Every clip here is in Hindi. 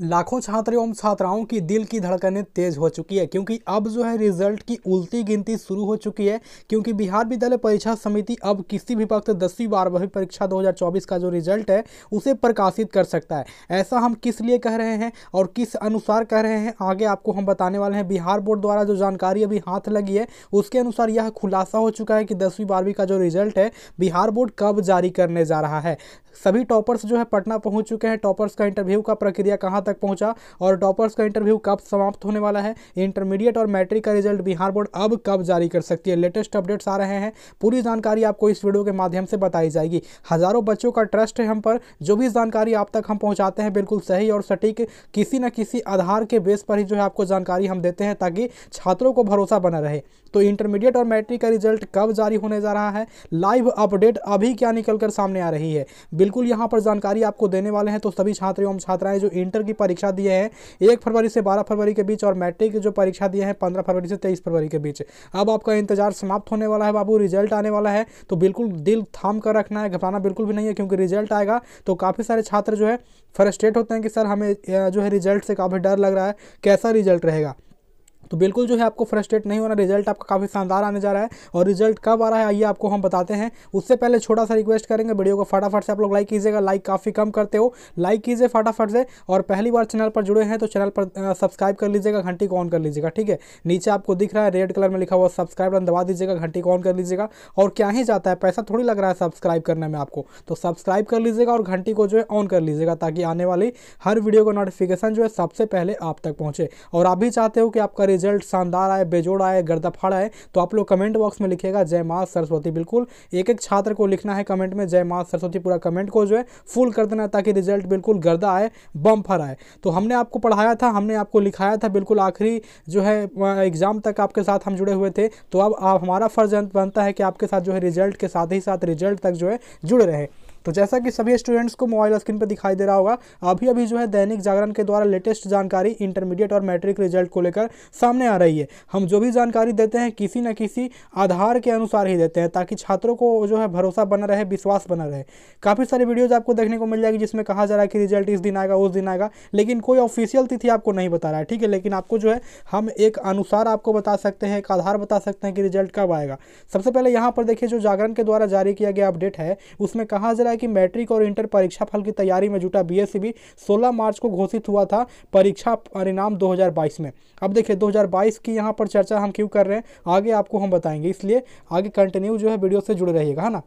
लाखों छात्र एवं छात्राओं की दिल की धड़कनें तेज हो चुकी है क्योंकि अब जो है रिजल्ट की उल्टी गिनती शुरू हो चुकी है क्योंकि बिहार विद्यालय परीक्षा समिति अब किसी भी वक्त दसवीं बारहवीं परीक्षा 2024 का जो रिजल्ट है उसे प्रकाशित कर सकता है ऐसा हम किस लिए कह रहे हैं और किस अनुसार कह रहे हैं आगे आपको हम बताने वाले हैं बिहार बोर्ड द्वारा जो जानकारी अभी हाथ लगी है उसके अनुसार यह खुलासा हो चुका है कि दसवीं बारहवीं का जो रिजल्ट है बिहार बोर्ड कब जारी करने जा रहा है सभी टॉपर्स जो है पटना पहुँच चुके हैं टॉपर्स का इंटरव्यू का प्रक्रिया कहाँ तक पहुंचा और टॉपर्स का इंटरव्यू कब समाप्त होने वाला है इंटरमीडिएट और मैट्रिक का रिजल्ट बिहार बोर्ड अब कब जारी कर सकती है लेटेस्ट अपडेट्स आ रहे हैं पूरी जानकारी आपको इस वीडियो के माध्यम से बताई जाएगी हज़ारों बच्चों का ट्रस्ट है हम पर जो भी जानकारी आप तक हम पहुँचाते हैं बिल्कुल सही और सटीक किसी न किसी आधार के बेस पर ही जो है आपको जानकारी हम देते हैं ताकि छात्रों को भरोसा बना रहे तो इंटरमीडिएट और मैट्रिक का रिजल्ट कब जारी होने जा रहा है लाइव अपडेट अभी क्या निकलकर सामने आ रही है बिल्कुल यहां पर जानकारी आपको देने वाले हैं तो सभी छात्र एवं छात्राएं जो इंटर की परीक्षा दिए हैं एक फरवरी से बारह फरवरी के बीच और मैट्रिक की जो परीक्षा दिए हैं पंद्रह फरवरी से तेईस फरवरी के बीच अब आपका इंतजार समाप्त होने वाला है बाबू रिजल्ट आने वाला है तो बिल्कुल दिल थाम कर रखना है घबराना बिल्कुल भी नहीं है क्योंकि रिजल्ट आएगा तो काफ़ी सारे छात्र जो है फ्रस्ट्रेट होते हैं कि सर हमें जो है रिजल्ट से काफ़ी डर लग रहा है कैसा रिजल्ट रहेगा तो बिल्कुल जो है आपको फ्रस्ट्रेट नहीं होना रिजल्ट आपका काफ़ी शानदार आने जा रहा है और रिजल्ट कब आ रहा है आइए आपको हम बताते हैं उससे पहले छोटा सा रिक्वेस्ट करेंगे वीडियो को फटाफट से आप लोग लाइक कीजिएगा लाइक काफ़ी कम करते हो लाइक कीजिए फटाफट से और पहली बार चैनल पर जुड़े हैं तो चैनल पर सब्सक्राइब कर लीजिएगा घंटी को ऑन कर लीजिएगा ठीक है नीचे आपको दिख रहा है रेड कलर में लिखा हुआ सब्सक्राइब बटन दबा दीजिएगा घंटी को ऑन कर लीजिएगा और क्या ही जाता है पैसा थोड़ी लग रहा है सब्सक्राइब करने में आपको तो सब्सक्राइब कर लीजिएगा और घंटी को जो है ऑन कर लीजिएगा ताकि आने वाली हर वीडियो का नोटिफिकेशन जो है सबसे पहले आप तक पहुँचे और आप भी चाहते हो कि आपका रिजल्ट शानदार आए बेजोड़ आए गर्दाफाड़ आए तो आप लोग कमेंट बॉक्स में लिखेगा जय माँ सरस्वती बिल्कुल एक एक छात्र को लिखना है कमेंट में जय माँ सरस्वती पूरा कमेंट को जो है फुल कर देना ताकि रिजल्ट बिल्कुल गर्दा आए बम्फर आए तो हमने आपको पढ़ाया था हमने आपको लिखाया था बिल्कुल आखिरी जो है एग्ज़ाम तक आपके साथ हम जुड़े हुए थे तो अब हमारा फर्ज बनता है कि आपके साथ जो है रिजल्ट के साथ ही साथ रिजल्ट तक जो है जुड़े रहे तो जैसा कि सभी स्टूडेंट्स को मोबाइल स्क्रीन पर दिखाई दे रहा होगा अभी अभी जो है दैनिक जागरण के द्वारा लेटेस्ट जानकारी इंटरमीडिएट और मैट्रिक रिजल्ट को लेकर सामने आ रही है हम जो भी जानकारी देते हैं किसी न किसी आधार के अनुसार ही देते हैं ताकि छात्रों को जो है भरोसा बना रहे विश्वास बना रहे काफ़ी सारी वीडियोज़ आपको देखने को मिल जाएगी जिसमें कहा जा रहा है कि रिजल्ट इस दिन आएगा उस दिन आएगा लेकिन कोई ऑफिशियल तिथि आपको नहीं बता रहा है ठीक है लेकिन आपको जो है हम एक अनुसार आपको बता सकते हैं एक आधार बता सकते हैं कि रिजल्ट कब आएगा सबसे पहले यहाँ पर देखिए जो जागरण के द्वारा जारी किया गया अपडेट है उसमें कहा जा रहा है है कि मैट्रिक और इंटर परीक्षा फल की तैयारी में जुटा बीएससी भी 16 मार्च को घोषित हुआ था परीक्षा परिणाम 2022 में अब देखिए 2022 की यहाँ पर चर्चा हम क्यों कर रहे हैं आगे आपको हम बताएंगे इसलिए आगे कंटिन्यू जो है वीडियो से जुड़े रहिएगा है ना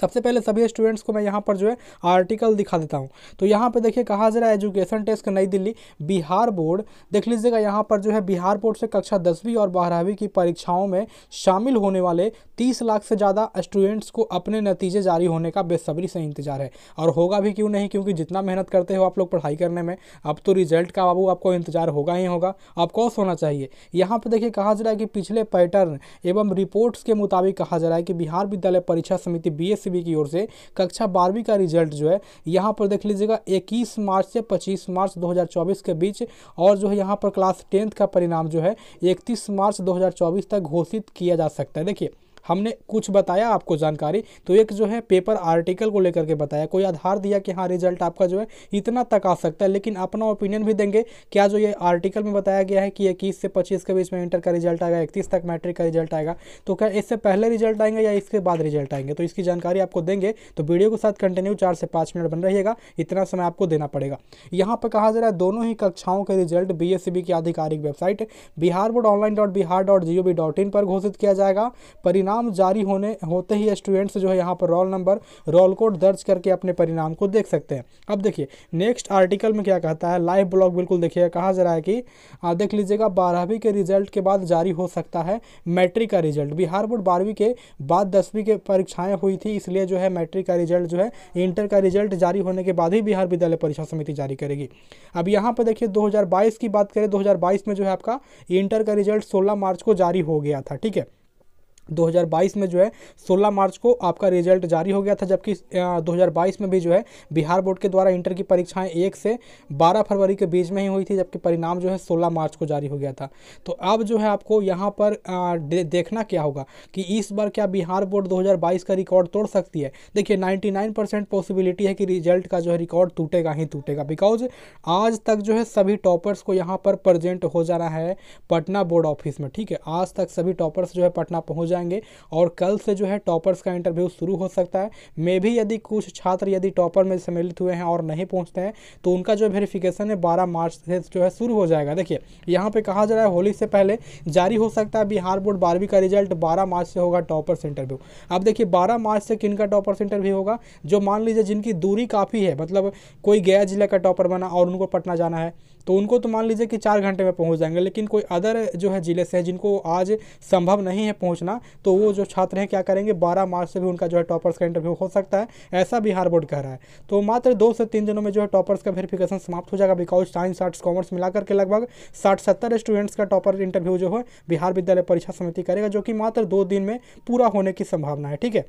सबसे पहले सभी स्टूडेंट्स को मैं यहाँ पर जो है आर्टिकल दिखा देता हूँ तो यहाँ पर देखिए कहा जा रहा है एजुकेशन टेस्ट नई दिल्ली बिहार बोर्ड देख लीजिएगा यहाँ पर जो है बिहार बोर्ड से कक्षा दसवीं और बारहवीं की परीक्षाओं में शामिल होने वाले तीस लाख से ज़्यादा स्टूडेंट्स को अपने नतीजे जारी होने का बेसब्री से इंतजार है और होगा भी क्यों नहीं क्योंकि जितना मेहनत करते हो आप लोग पढ़ाई करने में अब तो रिजल्ट का बाबू आपको इंतजार होगा ही होगा ऑफकोर्स होना चाहिए यहाँ पर देखिए कहा जा रहा है कि पिछले पैटर्न एवं रिपोर्ट्स के मुताबिक कहा जा रहा है कि बिहार विद्यालय परीक्षा समिति बी सी की ओर से कक्षा बारहवीं का रिजल्ट जो है यहाँ पर देख लीजिएगा इक्कीस मार्च से पच्चीस मार्च 2024 के बीच और जो है यहाँ पर क्लास टेंथ का परिणाम जो है इकतीस मार्च 2024 तक घोषित किया जा सकता है देखिए हमने कुछ बताया आपको जानकारी तो एक जो है पेपर आर्टिकल को लेकर के बताया कोई आधार दिया कि हाँ रिजल्ट आपका जो है इतना तक आ सकता है लेकिन अपना ओपिनियन भी देंगे क्या जो ये आर्टिकल में बताया गया है कि इक्कीस से पच्चीस के बीच में इंटर का रिजल्ट आएगा इकतीस तक मैट्रिक का रिजल्ट आएगा तो क्या इससे पहले रिजल्ट आएंगे या इसके बाद रिजल्ट आएंगे तो इसकी जानकारी आपको देंगे तो वीडियो के साथ कंटिन्यू चार से पाँच मिनट बन रहेगा इतना समय आपको देना पड़ेगा यहाँ पर कहा जा रहा है दोनों ही कक्षाओं के रिजल्ट बी e की आधिकारिक website Bihar board online dot Bihar dot G O B dot in पर घोषित किया जाएगा परिणाम परिणाम जारी होने होते ही स्टूडेंट्स जो है यहाँ पर रोल नंबर रोल कोड दर्ज करके अपने परिणाम को देख सकते हैं अब देखिए नेक्स्ट आर्टिकल में क्या कहता है लाइव ब्लॉग बिल्कुल देखिए कहा जा रहा है कि आ, देख लीजिएगा बारहवीं के रिजल्ट के बाद जारी हो सकता है मैट्रिक का रिजल्ट बिहार बोर्ड बारहवीं के बाद दसवीं के परीक्षाएँ हुई थी इसलिए जो है मैट्रिक का रिजल्ट जो है इंटर का रिजल्ट जारी होने के बाद ही बिहार विद्यालय परीक्षा समिति जारी करेगी अब यहाँ पर देखिए दो की बात करें दो में जो है आपका इंटर का रिजल्ट सोलह मार्च को जारी हो गया था ठीक है 2022 में जो है 16 मार्च को आपका रिजल्ट जारी हो गया था जबकि 2022 में भी जो है बिहार बोर्ड के द्वारा इंटर की परीक्षाएं एक से 12 फरवरी के बीच में ही हुई थी जबकि परिणाम जो है 16 मार्च को जारी हो गया था तो अब जो है आपको यहाँ पर दे, देखना क्या होगा कि इस बार क्या बिहार बोर्ड 2022 का रिकॉर्ड तोड़ सकती है देखिए नाइन्टी पॉसिबिलिटी है कि रिजल्ट का जो है रिकॉर्ड टूटेगा ही टूटेगा बिकॉज आज तक जो है सभी टॉपर्स को यहाँ पर प्रजेंट हो जाना है पटना बोर्ड ऑफिस में ठीक है आज तक सभी टॉपर्स जो है पटना पहुँच जाएंगे और कल से जो है टॉपर्स का इंटरव्यू शुरू हो सकता है मे भी यदि कुछ छात्र यदि टॉपर में सम्मिलित हुए हैं और नहीं पहुँचते हैं तो उनका जो वेरिफिकेशन है बारह मार्च से जो है शुरू हो जाएगा देखिए यहाँ पर कहा जा रहा है होली से पहले जारी हो सकता है बिहार बोर्ड बारहवीं का रिजल्ट बारह मार्च से होगा टॉपर्स इंटरव्यू अब देखिए बारह मार्च से किन का टॉपर्स इंटरव्यू होगा जो मान लीजिए जिनकी दूरी काफ़ी है मतलब कोई गया जिला का टॉपर बना और उनको पटना जाना है तो उनको तो मान लीजिए कि चार घंटे में पहुँच जाएंगे लेकिन कोई अदर जो है ज़िले से है जिनको आज संभव नहीं है पहुँचना तो वो जो छात्र हैं क्या करेंगे बारह मार्च से भी उनका जो है टॉपर्स का इंटरव्यू हो सकता है ऐसा बिहार बोर्ड कह रहा है तो मात्र दो से तीन दिनों में जो है टॉपर्स का वेरिफिकेशन समाप्त हो जाएगा बिकॉज साइंस आर्ट्स कॉमर्स मिलाकर के लगभग साठ सत्तर स्टूडेंट्स का टॉपर इंटरव्यू जो है बिहार विद्यालय परीक्षा समिति करेगा जो कि मात्र दो दिन में पूरा होने की संभावना है ठीक है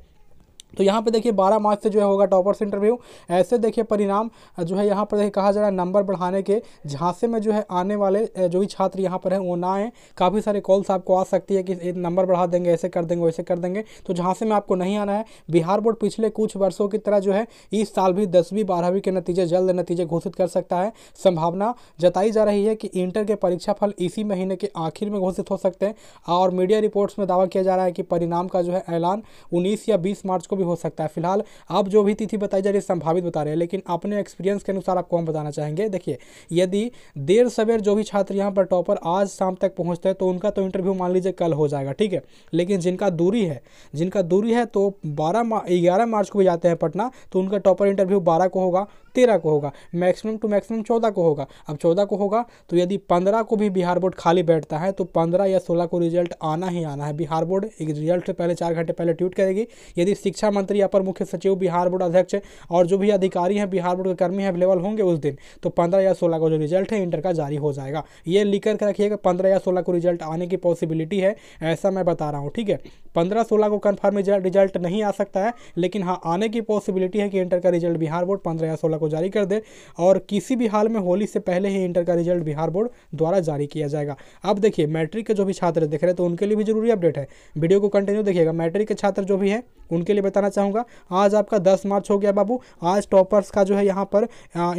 तो यहाँ पे देखिए 12 मार्च से जो है होगा टॉपर्स इंटरव्यू ऐसे देखिए परिणाम जो है यहाँ पर देखिए कहा जा रहा है नंबर बढ़ाने के झांसे में जो है आने वाले जो भी छात्र यहाँ पर हैं वो ना आए काफ़ी सारे कॉल्स आपको आ सकती है कि नंबर बढ़ा देंगे ऐसे कर देंगे वैसे कर देंगे तो झांसे में आपको नहीं आना है बिहार बोर्ड पिछले कुछ वर्षों की तरह जो है इस साल भी दसवीं बारहवीं के नतीजे जल्द नतीजे घोषित कर सकता है संभावना जताई जा रही है कि इंटर के परीक्षा फल इसी महीने के आखिर में घोषित हो सकते हैं और मीडिया रिपोर्ट्स में दावा किया जा रहा है कि परिणाम का जो है ऐलान उन्नीस या बीस मार्च को भी हो सकता है फिलहाल आप जो भी तिथि बताई जा रही है संभावित बता रहे हैं लेकिन अपने एक्सपीरियंस के अनुसार आपको हम बताना चाहेंगे देखिए यदि देर सवेर जो भी छात्र यहाँ पर टॉपर आज शाम तक पहुँचते हैं तो उनका तो इंटरव्यू मान लीजिए कल हो जाएगा ठीक है लेकिन जिनका दूरी है जिनका दूरी है तो बारह ग्यारह मार्च को भी जाते हैं पटना तो उनका टॉपर इंटरव्यू बारह को होगा तेरह को होगा मैक्सिमम टू मैक्सिमम चौदह को होगा अब चौदह को होगा तो यदि पंद्रह को भी बिहार बोर्ड खाली बैठता है तो पंद्रह या सोलह को रिजल्ट आना ही आना है बिहार बोर्ड एक रिजल्ट से पहले चार घंटे पहले ट्वीट करेगी यदि शिक्षा शिक्षा मंत्री अपर मुख्य सचिव बिहार बोर्ड अध्यक्ष और जो भी अधिकारी हैं बिहार बोर्ड के कर्मी हैं अवेलेबल होंगे उस दिन तो पंद्रह या सोलह का जो रिजल्ट है इंटर का जारी हो जाएगा ये लिखकर के रखिएगा पंद्रह या सोलह को रिजल्ट आने की पॉसिबिलिटी है ऐसा मैं बता रहा हूँ ठीक है पंद्रह सोलह को कन्फर्म रिजल्ट नहीं आ सकता है लेकिन हाँ आने की पॉसिबिलिटी है कि इंटर का रिजल्ट बिहार बोर्ड पंद्रह या सोलह को जारी कर दे और किसी भी हाल में होली से पहले ही इंटर का रिजल्ट बिहार बोर्ड द्वारा जारी किया जाएगा अब देखिए मैट्रिक के जो भी छात्र देख रहे हैं तो उनके लिए भी जरूरी अपडेट है वीडियो को कंटिन्यू देखिएगा मैट्रिक के छात्र जो भी है उनके लिए बता बताना चाहूँगा आज आपका दस मार्च हो गया बाबू आज टॉपर्स का जो है यहाँ पर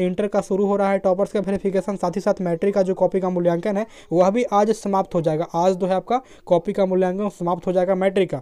इंटर का शुरू हो रहा है टॉपर्स का वेरिफिकेशन साथ ही साथ मैट्रिक का जो कॉपी का मूल्यांकन है वह भी आज समाप्त हो जाएगा आज जो है आपका कॉपी का मूल्यांकन समाप्त हो जाएगा मैट्रिक का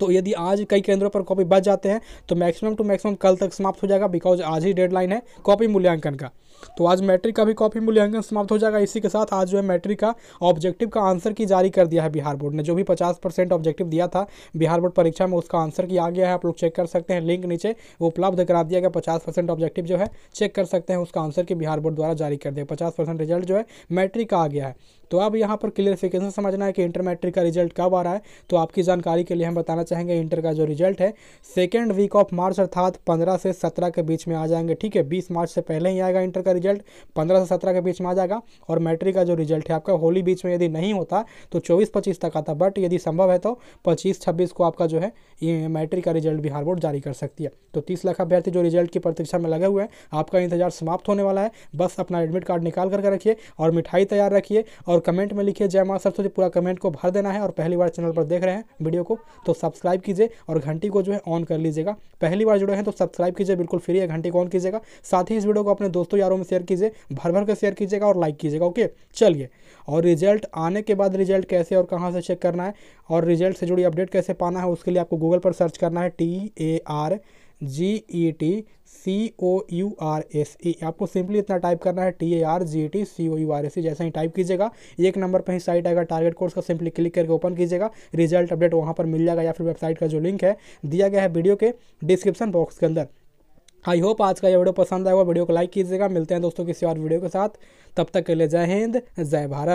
तो यदि आज कई केंद्रों पर कॉपी बच जाते हैं तो मैक्सिमम टू मैक्सिमम कल तक समाप्त हो जाएगा बिकॉज आज ही डेडलाइन है कॉपी मूल्यांकन का तो आज मैट्रिक का भी कॉपी मूल्यांकन समाप्त हो जाएगा इसी के साथ आज जो है मैट्रिक का ऑब्जेक्टिव का आंसर की जारी कर दिया है बिहार बोर्ड ने जो भी पचास परसेंट ऑब्जेक्टिव दिया था बिहार बोर्ड परीक्षा में उसका आंसर की आ गया है आप लोग चेक कर सकते हैं लिंक नीचे उपलब्ध करा दिया गया पचास परसेंट ऑब्जेक्टिव जो है चेक कर सकते हैं उसका आंसर की बिहार बोर्ड द्वारा जारी कर दिया पचास परसेंट रिजल्ट जो है मैट्रिक का आ गया है तो अब यहाँ पर क्लियरिफिकेशन समझना है कि इंटर मैट्रिक का रिजल्ट कब आ रहा है तो आपकी जानकारी के लिए हम बताना चाहेंगे इंटर का जो रिजल्ट है सेकेंड वीक ऑफ मार्च अर्थात पंद्रह से सत्रह के बीच में आ जाएंगे ठीक है बीस मार्च से पहले ही आएगा इंटर इंटर का रिजल्ट पंद्रह से सत्रह के बीच में आ जाएगा और मैट्रिक का जो रिजल्ट है आपका होली बीच में यदि नहीं होता तो चौबीस पच्चीस तक आता बट यदि संभव है तो पच्चीस छब्बीस को आपका जो है मैट्रिक का रिजल्ट बिहार बोर्ड जारी कर सकती है तो तीस लाख अभ्यर्थी जो रिजल्ट की प्रतीक्षा में लगे हुए हैं आपका इंतजार समाप्त होने वाला है बस अपना एडमिट कार्ड निकाल करके रखिए और मिठाई तैयार रखिए और कमेंट में लिखिए जय माँ सरस्वती पूरा कमेंट को भर देना है और पहली बार चैनल पर देख रहे हैं वीडियो को तो सब्सक्राइब कीजिए और घंटी को जो है ऑन कर लीजिएगा पहली बार जुड़े हैं तो सब्सक्राइब कीजिए बिल्कुल फ्री है घंटी को ऑन कीजिएगा साथ ही इस वीडियो को अपने दोस्तों यार सारों में शेयर कीजिए भर भर के शेयर कीजिएगा और लाइक कीजिएगा ओके चलिए और रिजल्ट आने के बाद रिजल्ट कैसे और कहाँ से चेक करना है और रिजल्ट से जुड़ी अपडेट कैसे पाना है उसके लिए आपको गूगल पर सर्च करना है T A R G E T C O U R S E आपको सिंपली इतना टाइप करना है T A R G E T C O U R S E जैसे ही टाइप कीजिएगा एक नंबर पर ही साइट आएगा टारगेट कोर्स का सिंपली क्लिक करके ओपन कीजिएगा रिजल्ट अपडेट वहाँ पर मिल जाएगा या फिर वेबसाइट का जो लिंक है दिया गया है वीडियो के डिस्क्रिप्शन बॉक्स के अंदर आई होप आज का ये वीडियो पसंद आएगा वीडियो को लाइक कीजिएगा मिलते हैं दोस्तों किसी और वीडियो के साथ तब तक के लिए जय हिंद जय भारत